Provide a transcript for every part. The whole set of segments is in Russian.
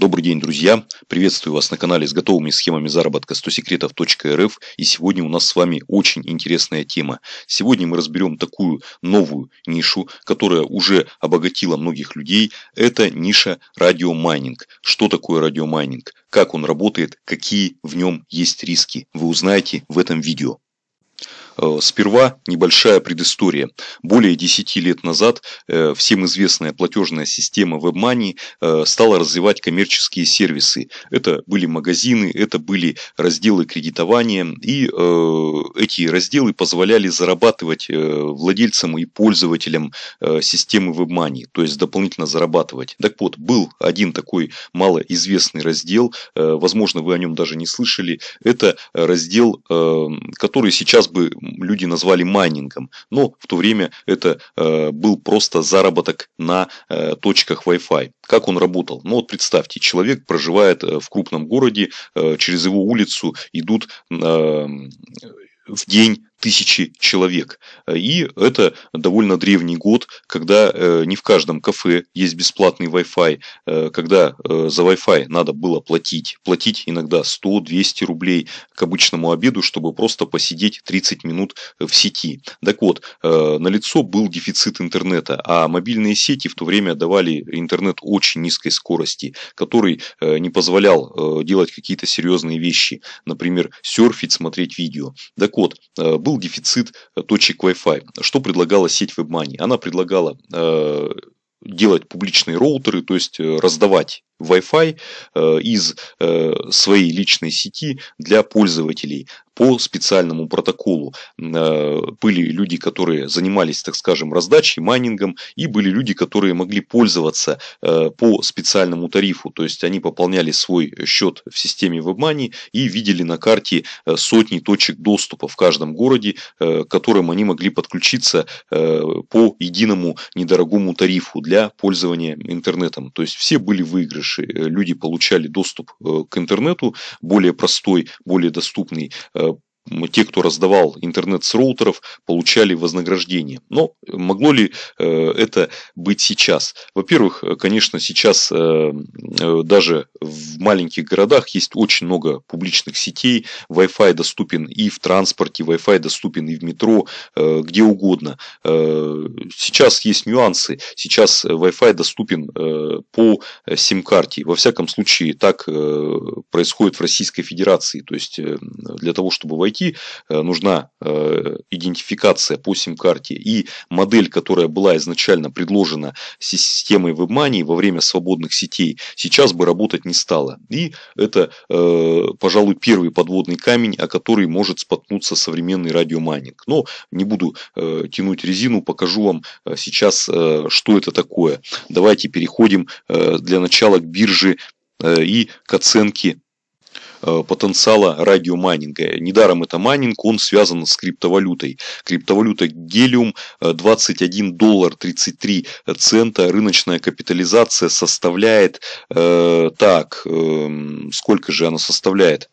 Добрый день, друзья! Приветствую вас на канале с готовыми схемами заработка 100 секретов.рф и сегодня у нас с вами очень интересная тема. Сегодня мы разберем такую новую нишу, которая уже обогатила многих людей. Это ниша радиомайнинг. Что такое радиомайнинг? Как он работает? Какие в нем есть риски? Вы узнаете в этом видео. Э, сперва небольшая предыстория. Более 10 лет назад э, всем известная платежная система WebMoney э, стала развивать коммерческие сервисы. Это были магазины, это были разделы кредитования. И эти разделы позволяли зарабатывать владельцам и пользователям системы WebMoney, то есть дополнительно зарабатывать. Так вот, был один такой малоизвестный раздел, возможно, вы о нем даже не слышали. Это раздел, который сейчас бы люди назвали майнингом, но в то время это э, был просто заработок на э, точках Wi-Fi. Как он работал? Ну вот представьте, человек проживает э, в крупном городе, э, через его улицу идут э, в день тысячи человек. Э, и это довольно древний год, когда э, не в каждом кафе есть бесплатный Wi-Fi, э, когда за Wi-Fi надо было платить. Платить иногда 100-200 рублей к обычному обеду, чтобы просто посидеть 30 минут в сети. Так вот, налицо был дефицит интернета, а мобильные сети в то время давали интернет очень низкой скорости, который не позволял делать какие-то серьезные вещи, например, серфить, смотреть видео. Так вот, был был дефицит э, точек Wi-Fi. Что предлагала сеть WebMoney? Она предлагала э, делать публичные роутеры, то есть э, раздавать Wi-Fi э, из э, своей личной сети для пользователей по специальному протоколу. Э, были люди, которые занимались, так скажем, раздачей, майнингом, и были люди, которые могли пользоваться по специальному тарифу. То есть они пополняли свой счет в системе WebMoney и видели на карте сотни точек доступа в каждом городе, к которым они могли подключиться по единому недорогому тарифу для пользования интернетом. То есть все были выигрыши раньше э, люди получали доступ э, к интернету более простой, более доступный, э, те, кто раздавал интернет с роутеров, получали вознаграждение. Но могло ли э, это быть сейчас? Во-первых, э, конечно, сейчас э, даже в маленьких городах есть очень много публичных сетей. Wi-Fi доступен и в транспорте, Wi-Fi доступен и в метро, где угодно. Сейчас есть нюансы. Сейчас Wi-Fi доступен по сим-карте. Во всяком случае, так происходит в Российской Федерации. То есть, для того, чтобы войти обойти, э, нужна э, идентификация по сим-карте и модель, которая была изначально предложена системой WebMoney во время свободных сетей, сейчас бы работать не стала. И это, э, пожалуй, первый подводный камень, о который может споткнуться современный радиомайнинг. Но не буду тянуть резину, покажу вам сейчас, что это такое. Давайте переходим для начала к бирже и к оценке Э, потенциала радиомайнинга. Недаром это майнинг, он связан с криптовалютой. Криптовалюта Гелиум 21 э, доллар 33 цента. Рыночная капитализация составляет, э, так, эм, сколько же она составляет?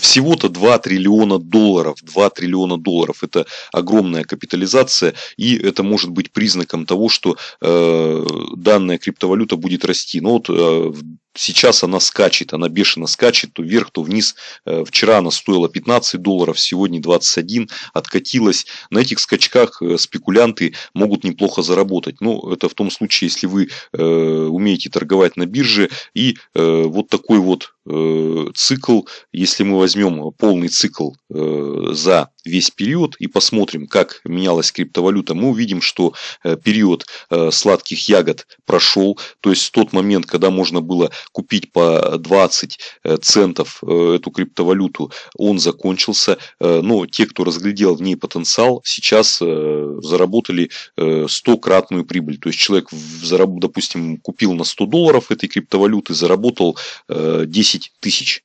всего-то 2 триллиона долларов. 2 триллиона долларов – это огромная капитализация, и это может быть признаком того, что э, данная криптовалюта будет расти. Но ну вот э, сейчас она скачет, она бешено скачет, то вверх, то вниз. Э, вчера она стоила 15 долларов, сегодня 21, откатилась. На этих скачках э, спекулянты могут неплохо заработать. Но ну, это в том случае, если вы э, умеете торговать на бирже. И вот такой вот цикл, если мы возьмем полный цикл за весь период и посмотрим, как менялась криптовалюта, мы увидим, что э, период э, сладких ягод прошел, то есть тот момент, когда можно было купить по 20 э, центов эту криптовалюту, он закончился, но те, кто разглядел в ней потенциал, сейчас заработали 100-кратную прибыль, то есть человек, допустим, купил на 100 долларов этой криптовалюты, заработал 10 тысяч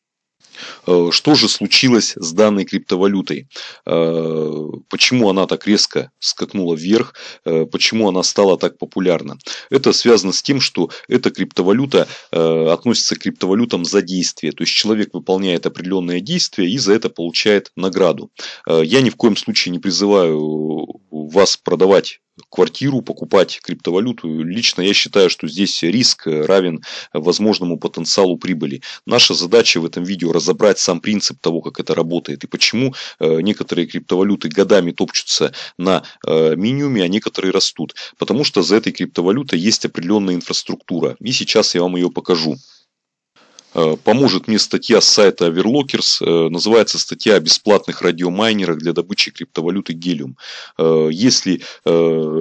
Э, что же случилось с данной криптовалютой, э, почему она так резко скакнула вверх, э, почему она стала так популярна. Это связано с тем, что эта криптовалюта относится к криптовалютам за действие, то есть человек выполняет определенное действие и за это получает награду. Я ни в коем случае не призываю вас продавать квартиру, покупать криптовалюту. Лично я считаю, что здесь риск равен возможному потенциалу прибыли. Наша задача в этом видео разобраться разобрать сам принцип того, как это работает и почему э, некоторые криптовалюты годами топчутся на э, минимуме, а некоторые растут. Потому что за этой криптовалютой есть определенная инфраструктура. И сейчас я вам ее покажу. Э, поможет мне статья с сайта Overlockers, э, называется статья о бесплатных радиомайнерах для добычи криптовалюты Гелиум. Э, если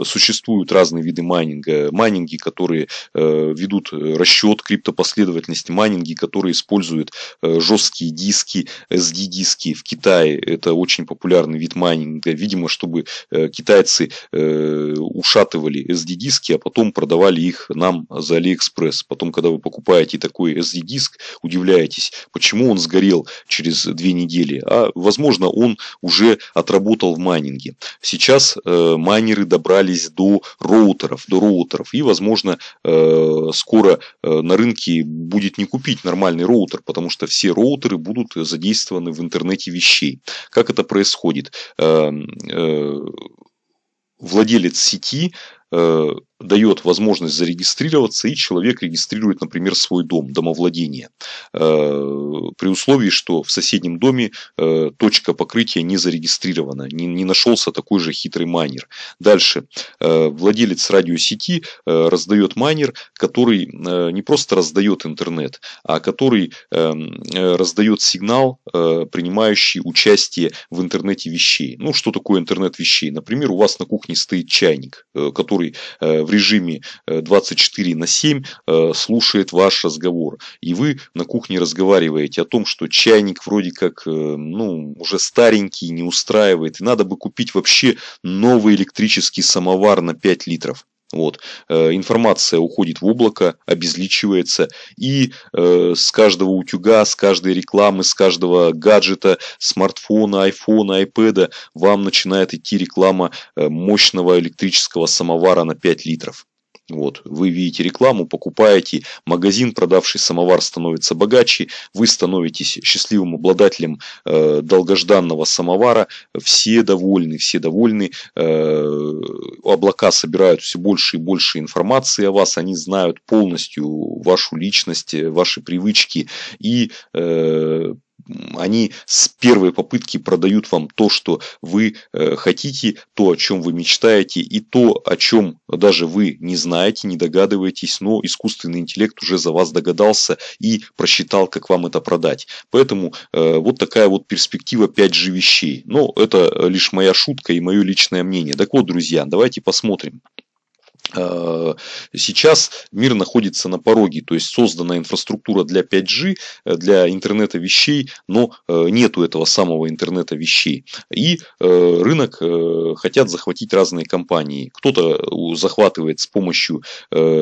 существуют разные виды майнинга, майнинги, которые ведут расчет криптопоследовательности, майнинги, которые используют жесткие диски, SD-диски в Китае, это очень популярный вид майнинга, видимо, чтобы китайцы ушатывали SD-диски, а потом продавали их нам за AliExpress. Потом, когда вы покупаете такой SD-диск, удивляетесь, почему он сгорел через две недели. А, возможно, он уже отработал в майнинге. Сейчас э, майнеры добрались до роутеров, до роутеров. И, возможно, э, скоро э, на рынке будет не купить нормальный роутер, потому что все роутеры будут задействованы в интернете вещей. Как это происходит? Э, э, владелец сети Э, дает возможность зарегистрироваться, и человек регистрирует, например, свой дом, домовладение, э, при условии, что в соседнем доме э, точка покрытия не зарегистрирована, не, нашелся такой же хитрый майнер. Дальше, владелец радиосети раздает майнер, который не просто раздает интернет, а который эм, раздает сигнал, принимающий участие в интернете вещей. Ну, что такое интернет вещей? Например, у вас на кухне стоит чайник, который который э, в режиме 24 э, на 7 э, слушает ваш разговор. И вы на кухне разговариваете о том, что чайник вроде как ну, уже старенький, не устраивает. И надо бы купить вообще новый электрический самовар на 5 литров. Вот. Э, информация уходит в облако, обезличивается, и э, с каждого утюга, с каждой рекламы, с каждого гаджета, смартфона, айфона, айпэда вам начинает идти реклама э, мощного электрического самовара на 5 литров. Вот, вы видите рекламу, покупаете, магазин, продавший самовар, становится богаче, вы становитесь счастливым обладателем э, долгожданного самовара, все довольны, все довольны, э, облака собирают все больше и больше информации о вас, они знают полностью вашу личность, э, ваши привычки и э, они с первой попытки продают вам то, что вы э, хотите, то, о чем вы мечтаете, и то, о чем даже вы не знаете, не догадываетесь, но искусственный интеллект уже за вас догадался и просчитал, как вам это продать. Поэтому э, вот такая вот перспектива 5G вещей. Но это э, лишь моя шутка и мое личное мнение. Так вот, друзья, давайте посмотрим. Э, сейчас мир находится на пороге, то есть создана инфраструктура для 5G, э, для интернета вещей, но э, нету этого самого интернета вещей. И рынок хотят захватить разные компании. Кто-то захватывает с помощью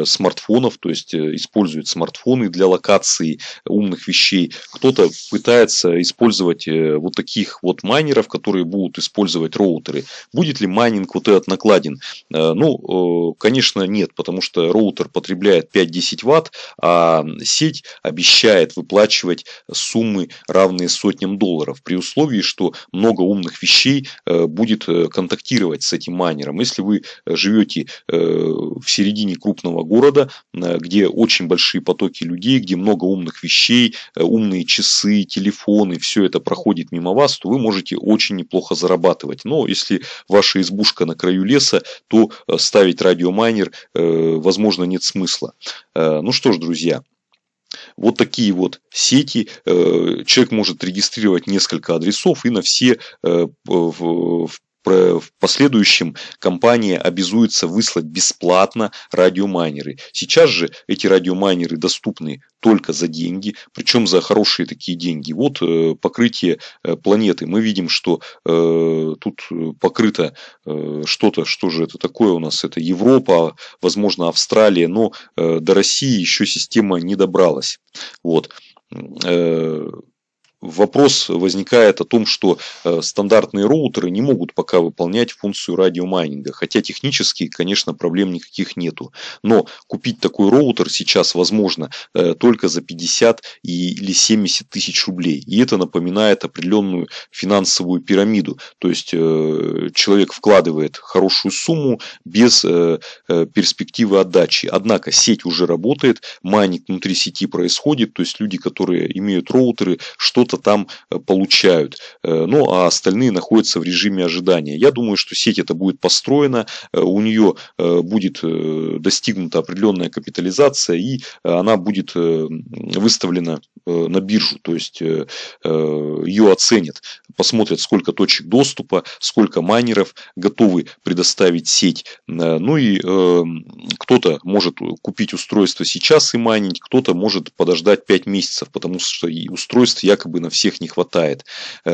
смартфонов, то есть использует смартфоны для локации умных вещей. Кто-то пытается использовать вот таких вот майнеров, которые будут использовать роутеры. Будет ли майнинг вот этот накладен? Ну, конечно, конечно, нет, потому что роутер потребляет 5-10 ватт, а сеть обещает выплачивать суммы, равные сотням долларов, при условии, что много умных вещей э, будет э, контактировать с этим майнером. Если вы э, живете в середине крупного города, где очень большие потоки людей, где много умных вещей, умные часы, телефоны, все это проходит мимо вас, то вы можете очень неплохо зарабатывать. Но если ваша избушка на краю леса, то ставить радиомайнер майнер, э, возможно, нет смысла. Э, ну что ж, друзья, вот такие вот сети. Э, человек может регистрировать несколько адресов и на все в последующем компания обязуется выслать бесплатно радиомайнеры. Сейчас же эти радиомайнеры доступны только за деньги, причем за хорошие такие деньги. Вот э, покрытие э, планеты. Мы видим, что э, тут э, покрыто э, что-то, что же это такое у нас? Это Европа, возможно, Австралия, но э, до России еще система не добралась. Вот вопрос возникает о том, что э, стандартные роутеры не могут пока выполнять функцию радиомайнинга, хотя технически, конечно, проблем никаких нету. Но купить такой роутер сейчас возможно э, только за 50 или 70 тысяч рублей. И это напоминает определенную финансовую пирамиду. То есть э, человек вкладывает хорошую сумму без перспективы отдачи. Однако сеть уже работает, майнинг внутри сети происходит, то есть люди, которые имеют роутеры, что что-то там э, получают. Э, ну, а остальные находятся в режиме ожидания. Я думаю, что сеть это будет построена, э, у нее будет достигнута определенная капитализация, и она будет выставлена Э, на биржу, то есть э, э, ее оценят, посмотрят, сколько точек доступа, сколько майнеров готовы предоставить сеть. Ну и кто-то может купить устройство сейчас и майнить, кто-то может подождать 5 месяцев, потому что и устройств якобы на всех не хватает.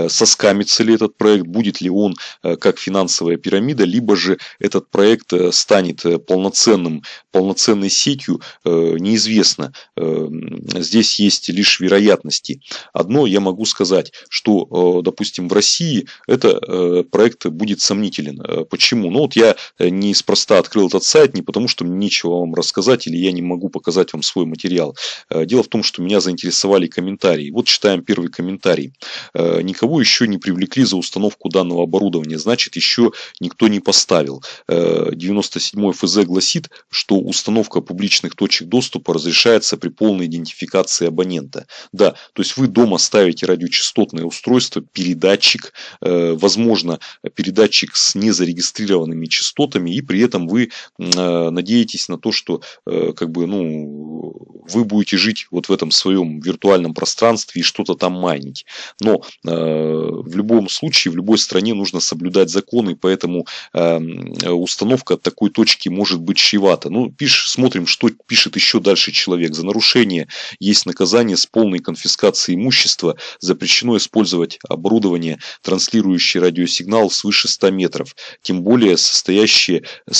Соскамится ли этот проект, будет ли он как финансовая пирамида, либо же этот проект станет полноценным, полноценной сетью, неизвестно. Здесь есть лишь Вероятности. Одно я могу сказать, что, э, допустим, в России этот э, проект будет сомнителен. Э, почему? Ну вот я неспроста открыл этот сайт не потому, что мне нечего вам рассказать или я не могу показать вам свой материал. Дело в том, что меня заинтересовали комментарии. Вот читаем первый комментарий. Никого еще не привлекли за установку данного оборудования, значит еще никто не поставил. 97 ФЗ гласит, что установка публичных точек доступа разрешается при полной идентификации абонента. Да, то есть вы дома ставите радиочастотное устройство, передатчик, э, возможно, передатчик с незарегистрированными частотами, и при этом вы э, надеетесь на то, что э, как бы, ну, вы будете жить вот в этом своем виртуальном пространстве и что-то там майнить. Но в любом случае, в любой стране нужно соблюдать законы, поэтому эм, установка такой точки может быть чревата. Ну, пиш, смотрим, что пишет еще дальше человек. За нарушение есть наказание с полным полной конфискации имущества запрещено использовать оборудование, транслирующее радиосигнал свыше 100 метров, тем более состоящее, э,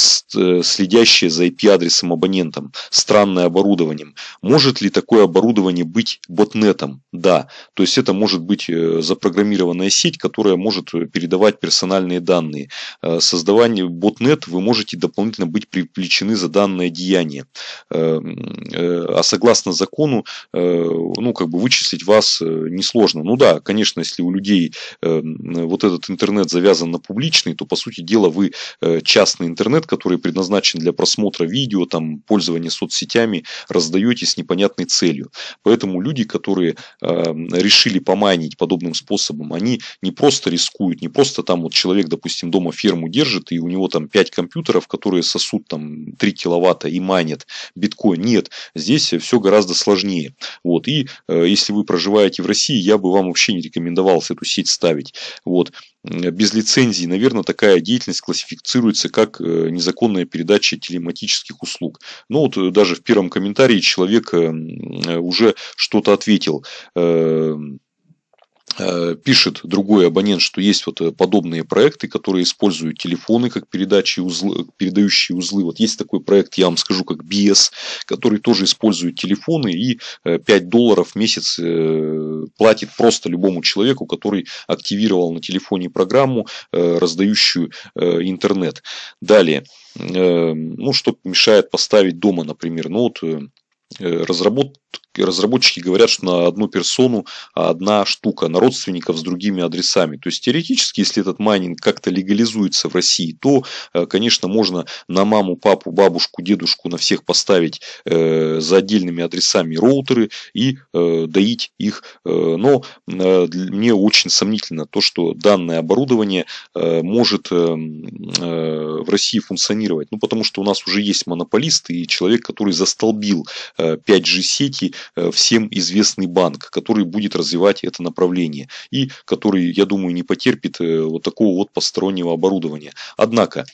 следящее за IP-адресом абонентом, странное оборудование. Может ли такое оборудование быть ботнетом? Да. То есть это может быть э, запрограммированная сеть, которая может передавать персональные данные. Э, создавание ботнет вы можете дополнительно быть привлечены за данное деяние. А согласно закону, ну, ну, как бы вычислить вас э, несложно. Ну да, конечно, если у людей э, вот этот интернет завязан на публичный, то, по сути дела, вы э, частный интернет, который предназначен для просмотра видео, там, пользования соцсетями, раздаете с непонятной целью. Поэтому люди, которые решили поманить подобным способом, они не просто рискуют, не просто там вот человек, допустим, дома ферму держит, и у него там 5 компьютеров, которые сосут там 3 киловатта и манят биткоин. Нет, здесь все гораздо сложнее. Вот. И Э, если вы проживаете в России, я бы вам вообще не рекомендовал эту сеть ставить. Вот. Без лицензии, наверное, такая деятельность классифицируется как э, незаконная передача телематических услуг. Ну вот э, даже в первом комментарии человек уже что-то ответил. Э, пишет другой абонент, что есть вот э, подобные проекты, которые используют телефоны как передачи узлы, э, передающие узлы. Вот есть такой проект, я вам скажу, как BS, который тоже использует телефоны и 5 долларов в месяц платит просто любому человеку, который активировал на телефоне программу, раздающую интернет. Далее, ну, что мешает поставить дома, например, ну вот разработка разработчики говорят, что на одну персону одна штука, на родственников с другими адресами. То есть теоретически, если этот майнинг как-то легализуется в России, то, э, конечно, можно на маму, папу, бабушку, дедушку, на всех поставить э, за отдельными адресами роутеры и э, доить их. Но мне очень сомнительно то, что данное оборудование может в России функционировать. Ну, потому что у нас уже есть монополисты и человек, который застолбил 5G сети Э, всем известный банк, который будет развивать это направление и который, я думаю, не потерпит э, вот такого вот постороннего оборудования. Однако,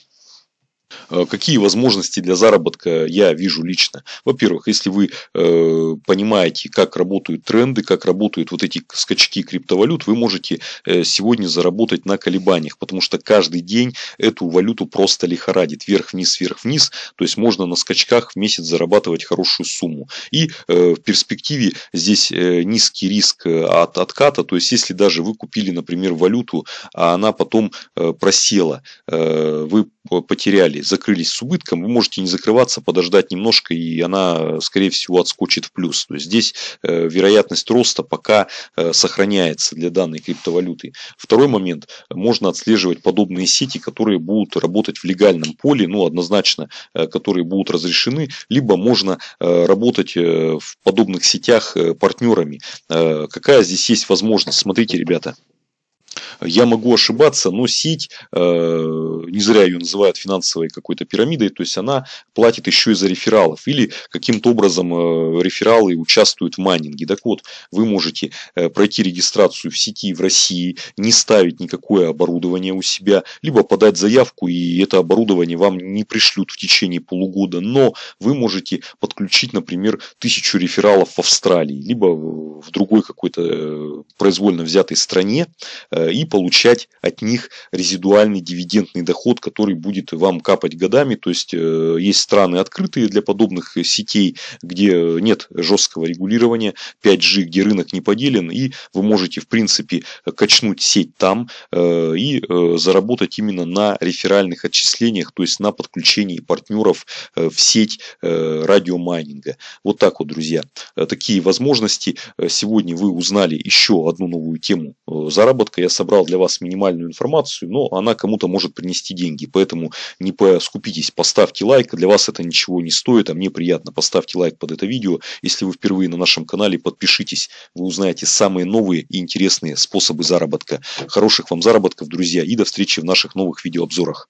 Э, какие возможности для заработка я вижу лично? Во-первых, если вы э, понимаете, как работают тренды, как работают вот эти скачки криптовалют, вы можете э, сегодня заработать на колебаниях, потому что каждый день эту валюту просто лихорадит. Вверх-вниз, вверх-вниз. То есть можно на скачках в месяц зарабатывать хорошую сумму. И в перспективе здесь низкий риск от отката. То есть если даже вы купили, например, валюту, а она потом просела, вы потеряли сделали, закрылись с убытком, вы можете не закрываться, подождать немножко, и она, скорее всего, отскочит в плюс. То есть здесь э, вероятность роста пока э, сохраняется для данной криптовалюты. Второй момент. Можно отслеживать подобные сети, которые будут работать в легальном поле, ну, однозначно, э, которые будут разрешены, либо можно работать в подобных сетях партнерами. Какая здесь есть возможность? Смотрите, ребята. Я могу ошибаться, но сеть, э, не зря ее называют финансовой какой-то пирамидой, то есть она платит еще и за рефералов или каким-то образом э, рефералы участвуют в майнинге. Так вот, вы можете э, пройти регистрацию в сети в России, не ставить никакое оборудование у себя, либо подать заявку, и это оборудование вам не пришлют в течение полугода, но вы можете подключить, например, тысячу рефералов в Австралии, либо в другой какой-то произвольно взятой стране и и получать от них резидуальный дивидендный доход, который будет вам капать годами. То есть э, есть страны открытые для подобных сетей, где нет жесткого регулирования 5G, где рынок не поделен, и вы можете в принципе качнуть сеть там э, и э, заработать именно на реферальных отчислениях, то есть на подключении партнеров в сеть радиомайнинга. Вот так вот, друзья. Такие возможности. Сегодня вы узнали еще одну новую тему заработка. Я собрал собрал для вас минимальную информацию, но она кому-то может принести деньги. Поэтому не скупитесь, поставьте лайк. Для вас это ничего не стоит, а мне приятно. Поставьте лайк под это видео. Если вы впервые на нашем канале, подпишитесь. Вы узнаете самые новые и интересные способы заработка. Хороших вам заработков, друзья, и до встречи в наших новых видеообзорах.